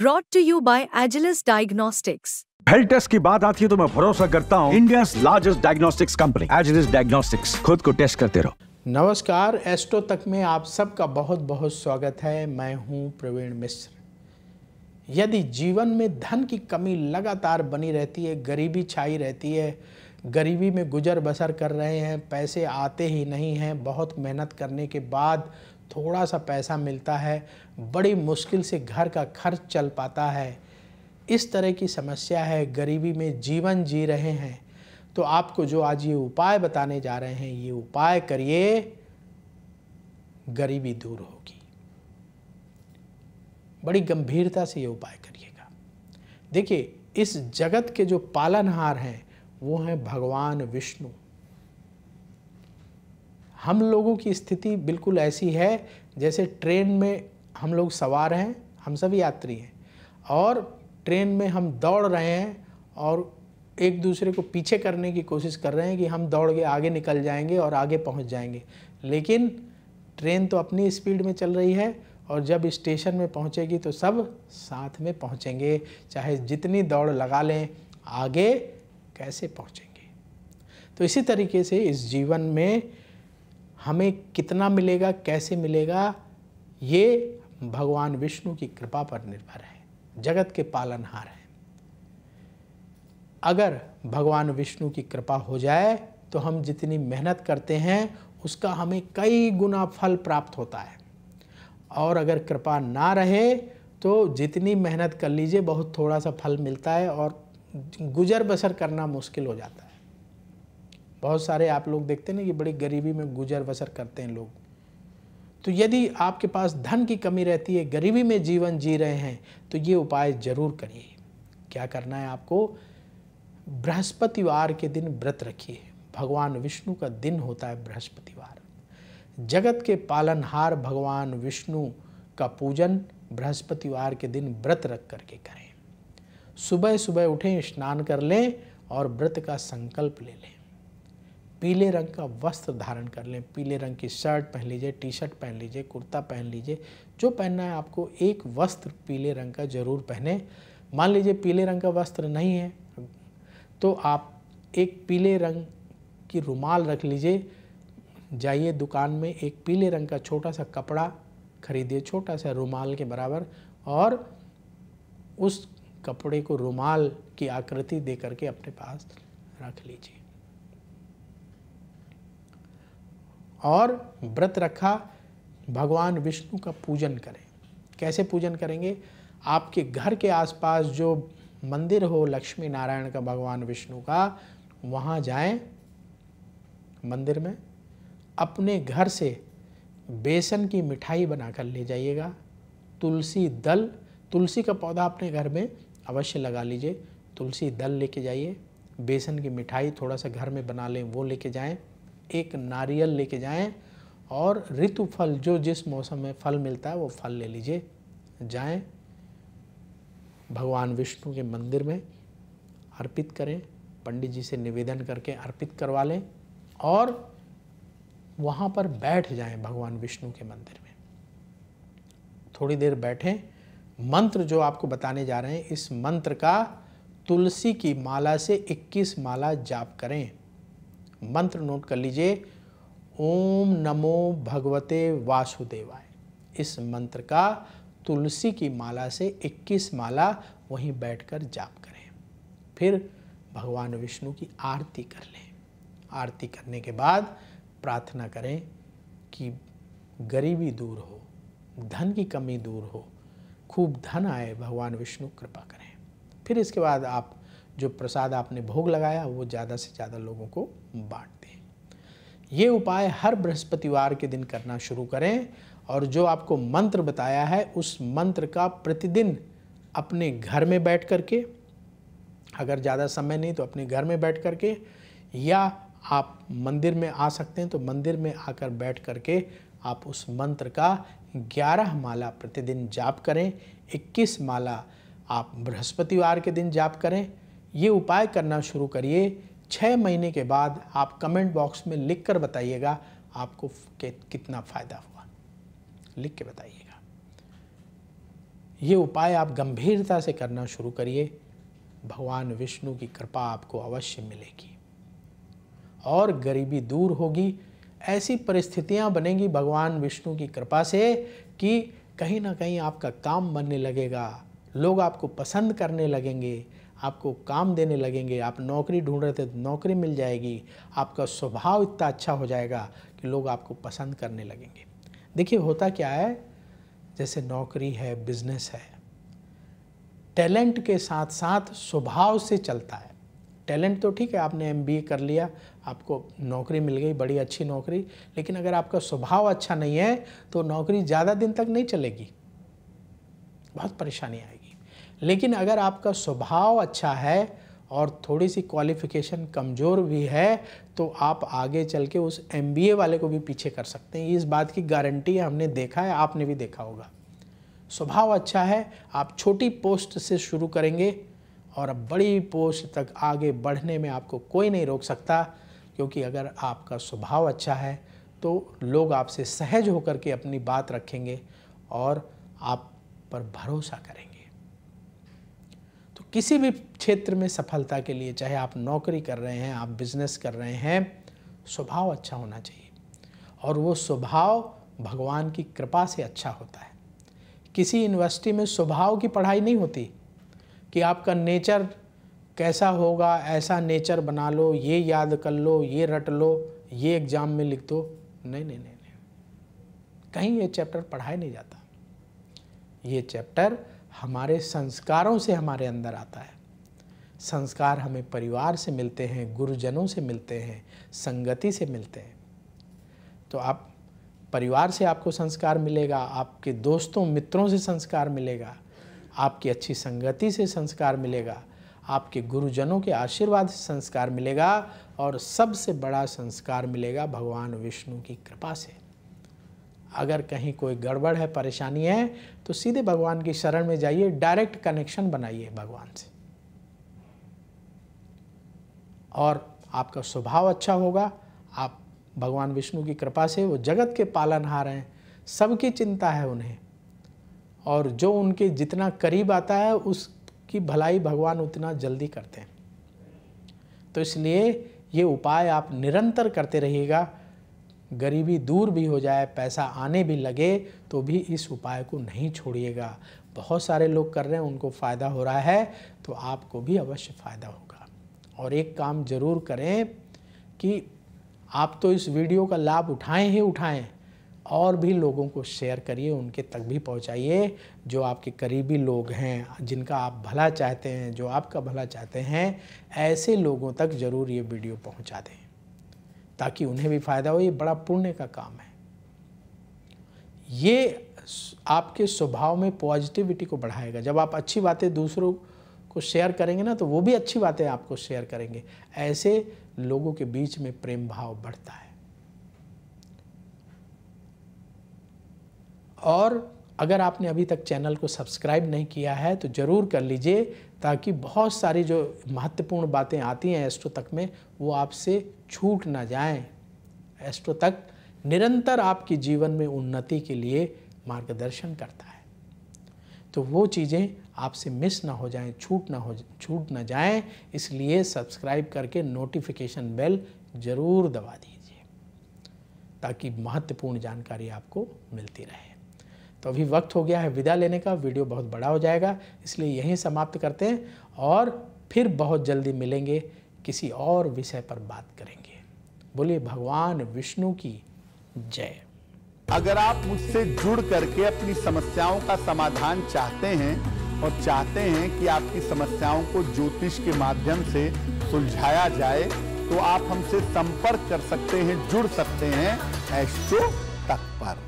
broad to you by Agilus diagnostics health test की बात आती है तो मैं भरोसा करता हूँ India largest diagnostics company Agilus diagnostics खुद को टेस्ट करते रहो नमस्कार एस्ट्रो तक में आप सबका बहुत बहुत स्वागत है मैं हूँ प्रवीण मिश्र यदि जीवन में धन की कमी लगातार बनी रहती है गरीबी छाई रहती है गरीबी में गुजर बसर कर रहे हैं पैसे आते ही नहीं हैं बहुत मेहनत करने के बाद थोड़ा सा पैसा मिलता है बड़ी मुश्किल से घर का खर्च चल पाता है इस तरह की समस्या है गरीबी में जीवन जी रहे हैं तो आपको जो आज ये उपाय बताने जा रहे हैं ये उपाय करिए गरीबी दूर होगी बड़ी गंभीरता से ये उपाय करिएगा देखिए इस जगत के जो पालनहार हैं वो हैं भगवान विष्णु हम लोगों की स्थिति बिल्कुल ऐसी है जैसे ट्रेन में हम लोग सवार हैं हम सभी यात्री हैं और ट्रेन में हम दौड़ रहे हैं और एक दूसरे को पीछे करने की कोशिश कर रहे हैं कि हम दौड़ के आगे निकल जाएंगे और आगे पहुंच जाएंगे लेकिन ट्रेन तो अपनी स्पीड में चल रही है और जब स्टेशन में पहुंचेगी तो सब साथ में पहुंचेंगे चाहे जितनी दौड़ लगा लें आगे कैसे पहुंचेंगे तो इसी तरीके से इस जीवन में हमें कितना मिलेगा कैसे मिलेगा ये भगवान विष्णु की कृपा पर निर्भर है जगत के पालनहार हैं अगर भगवान विष्णु की कृपा हो जाए तो हम जितनी मेहनत करते हैं उसका हमें कई गुना फल प्राप्त होता है और अगर कृपा ना रहे तो जितनी मेहनत कर लीजिए बहुत थोड़ा सा फल मिलता है और गुजर बसर करना मुश्किल हो जाता है बहुत सारे आप लोग देखते हैं ना कि बड़ी गरीबी में गुजर बसर करते हैं लोग तो यदि आपके पास धन की कमी रहती है गरीबी में जीवन जी रहे हैं तो ये उपाय जरूर करिए क्या करना है आपको बृहस्पतिवार के दिन व्रत रखिए भगवान विष्णु का दिन होता है बृहस्पतिवार जगत के पालनहार भगवान विष्णु का पूजन बृहस्पतिवार के दिन व्रत रख करके करें सुबह सुबह उठें स्नान कर लें और व्रत का संकल्प ले लें पीले रंग का वस्त्र धारण कर लें पीले रंग की शर्ट पहन लीजिए टी शर्ट पहन लीजिए कुर्ता पहन लीजिए जो पहनना है आपको एक वस्त्र पीले रंग का जरूर पहने मान लीजिए पीले रंग का वस्त्र नहीं है तो आप एक पीले रंग की रुमाल रख लीजिए जाइए दुकान में एक पीले रंग का छोटा सा कपड़ा खरीदिए छोटा सा रुमाल के बराबर और उस कपड़े को रुमाल की आकृति दे करके अपने पास रख लीजिए और व्रत रखा भगवान विष्णु का पूजन करें कैसे पूजन करेंगे आपके घर के आसपास जो मंदिर हो लक्ष्मी नारायण का भगवान विष्णु का वहाँ जाएं मंदिर में अपने घर से बेसन की मिठाई बनाकर ले जाइएगा तुलसी दल तुलसी का पौधा अपने घर में अवश्य लगा लीजिए तुलसी दल लेके जाइए बेसन की मिठाई थोड़ा सा घर में बना लें वो लेके जाएं एक नारियल लेके जाएं और ऋतु फल जो जिस मौसम में फल मिलता है वो फल ले लीजिए जाएं भगवान विष्णु के मंदिर में अर्पित करें पंडित जी से निवेदन करके अर्पित करवा लें और वहाँ पर बैठ जाएं भगवान विष्णु के मंदिर में थोड़ी देर बैठें मंत्र जो आपको बताने जा रहे हैं इस मंत्र का तुलसी की माला से 21 माला जाप करें मंत्र नोट कर लीजिए ओम नमो भगवते वासुदेवाय इस मंत्र का तुलसी की माला से 21 माला वहीं बैठकर जाप करें फिर भगवान विष्णु की आरती कर लें आरती करने के बाद प्रार्थना करें कि गरीबी दूर हो धन की कमी दूर हो खूब धन आए भगवान विष्णु कृपा करें फिर इसके बाद आप जो प्रसाद आपने भोग लगाया वो ज़्यादा से ज़्यादा लोगों को बांट दें ये उपाय हर बृहस्पतिवार के दिन करना शुरू करें और जो आपको मंत्र बताया है उस मंत्र का प्रतिदिन अपने घर में बैठ कर के अगर ज़्यादा समय नहीं तो अपने घर में बैठ कर के या आप मंदिर में आ सकते हैं तो मंदिर में आकर बैठ कर के आप उस मंत्र का 11 माला प्रतिदिन जाप करें 21 माला आप बृहस्पतिवार के दिन जाप करें ये उपाय करना शुरू करिए छः महीने के बाद आप कमेंट बॉक्स में लिख कर बताइएगा आपको कितना फ़ायदा हुआ लिख के बताइएगा ये उपाय आप गंभीरता से करना शुरू करिए भगवान विष्णु की कृपा आपको अवश्य मिलेगी और गरीबी दूर होगी ऐसी परिस्थितियां बनेंगी भगवान विष्णु की कृपा से कि कहीं ना कहीं आपका काम बनने लगेगा लोग आपको पसंद करने लगेंगे आपको काम देने लगेंगे आप नौकरी ढूंढ रहे थे तो नौकरी मिल जाएगी आपका स्वभाव इतना अच्छा हो जाएगा कि लोग आपको पसंद करने लगेंगे देखिए होता क्या है जैसे नौकरी है बिजनेस है टैलेंट के साथ साथ स्वभाव से चलता है टैलेंट तो ठीक है आपने एम कर लिया आपको नौकरी मिल गई बड़ी अच्छी नौकरी लेकिन अगर आपका स्वभाव अच्छा नहीं है तो नौकरी ज़्यादा दिन तक नहीं चलेगी बहुत परेशानी आएगी लेकिन अगर आपका स्वभाव अच्छा है और थोड़ी सी क्वालिफिकेशन कमज़ोर भी है तो आप आगे चल के उस एम वाले को भी पीछे कर सकते हैं इस बात की गारंटी हमने देखा है आपने भी देखा होगा स्वभाव अच्छा है आप छोटी पोस्ट से शुरू करेंगे और अब बड़ी पोस्ट तक आगे बढ़ने में आपको कोई नहीं रोक सकता क्योंकि अगर आपका स्वभाव अच्छा है तो लोग आपसे सहज होकर के अपनी बात रखेंगे और आप पर भरोसा करेंगे किसी भी क्षेत्र में सफलता के लिए चाहे आप नौकरी कर रहे हैं आप बिजनेस कर रहे हैं स्वभाव अच्छा होना चाहिए और वो स्वभाव भगवान की कृपा से अच्छा होता है किसी यूनिवर्सिटी में स्वभाव की पढ़ाई नहीं होती कि आपका नेचर कैसा होगा ऐसा नेचर बना लो ये याद कर लो ये रट लो ये एग्ज़ाम में लिख दो नहीं नहीं नहीं नहीं कहीं ये चैप्टर पढ़ाया नहीं जाता ये चैप्टर हमारे संस्कारों से हमारे अंदर आता है संस्कार हमें परिवार से मिलते हैं गुरुजनों से मिलते हैं संगति से मिलते हैं तो आप परिवार से आपको संस्कार मिलेगा आपके दोस्तों मित्रों से संस्कार मिलेगा आपकी अच्छी संगति से संस्कार मिलेगा आपके गुरुजनों के आशीर्वाद से संस्कार मिलेगा और सबसे बड़ा संस्कार मिलेगा भगवान विष्णु की कृपा से अगर कहीं कोई गड़बड़ है परेशानी है तो सीधे भगवान की शरण में जाइए डायरेक्ट कनेक्शन बनाइए भगवान से और आपका स्वभाव अच्छा होगा आप भगवान विष्णु की कृपा से वो जगत के पालनहार हैं सबकी चिंता है उन्हें और जो उनके जितना करीब आता है उसकी भलाई भगवान उतना जल्दी करते हैं तो इसलिए ये उपाय आप निरंतर करते रहिएगा गरीबी दूर भी हो जाए पैसा आने भी लगे तो भी इस उपाय को नहीं छोड़िएगा बहुत सारे लोग कर रहे हैं उनको फ़ायदा हो रहा है तो आपको भी अवश्य फ़ायदा होगा और एक काम ज़रूर करें कि आप तो इस वीडियो का लाभ उठाएं ही उठाएं और भी लोगों को शेयर करिए उनके तक भी पहुंचाइए जो आपके करीबी लोग हैं जिनका आप भला चाहते हैं जो आपका भला चाहते हैं ऐसे लोगों तक ज़रूर ये वीडियो पहुंचा दें ताकि उन्हें भी फायदा हो ये बड़ा पुण्य का काम है ये आपके स्वभाव में पॉजिटिविटी को बढ़ाएगा जब आप अच्छी बातें दूसरों को शेयर करेंगे ना तो वो भी अच्छी बातें आपको शेयर करेंगे ऐसे लोगों के बीच में प्रेम भाव बढ़ता है और अगर आपने अभी तक चैनल को सब्सक्राइब नहीं किया है तो ज़रूर कर लीजिए ताकि बहुत सारी जो महत्वपूर्ण बातें आती हैं एस्ट्रो तक में वो आपसे छूट ना जाएं एस्ट्रो तक निरंतर आपके जीवन में उन्नति के लिए मार्गदर्शन करता है तो वो चीज़ें आपसे मिस ना हो जाएं छूट ना हो छूट ना जाएं इसलिए सब्सक्राइब करके नोटिफिकेशन बेल ज़रूर दबा दीजिए ताकि महत्वपूर्ण जानकारी आपको मिलती रहे तो अभी वक्त हो गया है विदा लेने का वीडियो बहुत बड़ा हो जाएगा इसलिए यहीं समाप्त करते हैं और फिर बहुत जल्दी मिलेंगे किसी और विषय पर बात करेंगे बोलिए भगवान विष्णु की जय अगर आप मुझसे जुड़ करके अपनी समस्याओं का समाधान चाहते हैं और चाहते हैं कि आपकी समस्याओं को ज्योतिष के माध्यम से सुलझाया जाए तो आप हमसे संपर्क कर सकते हैं जुड़ सकते हैं एस्ट्रो तक पर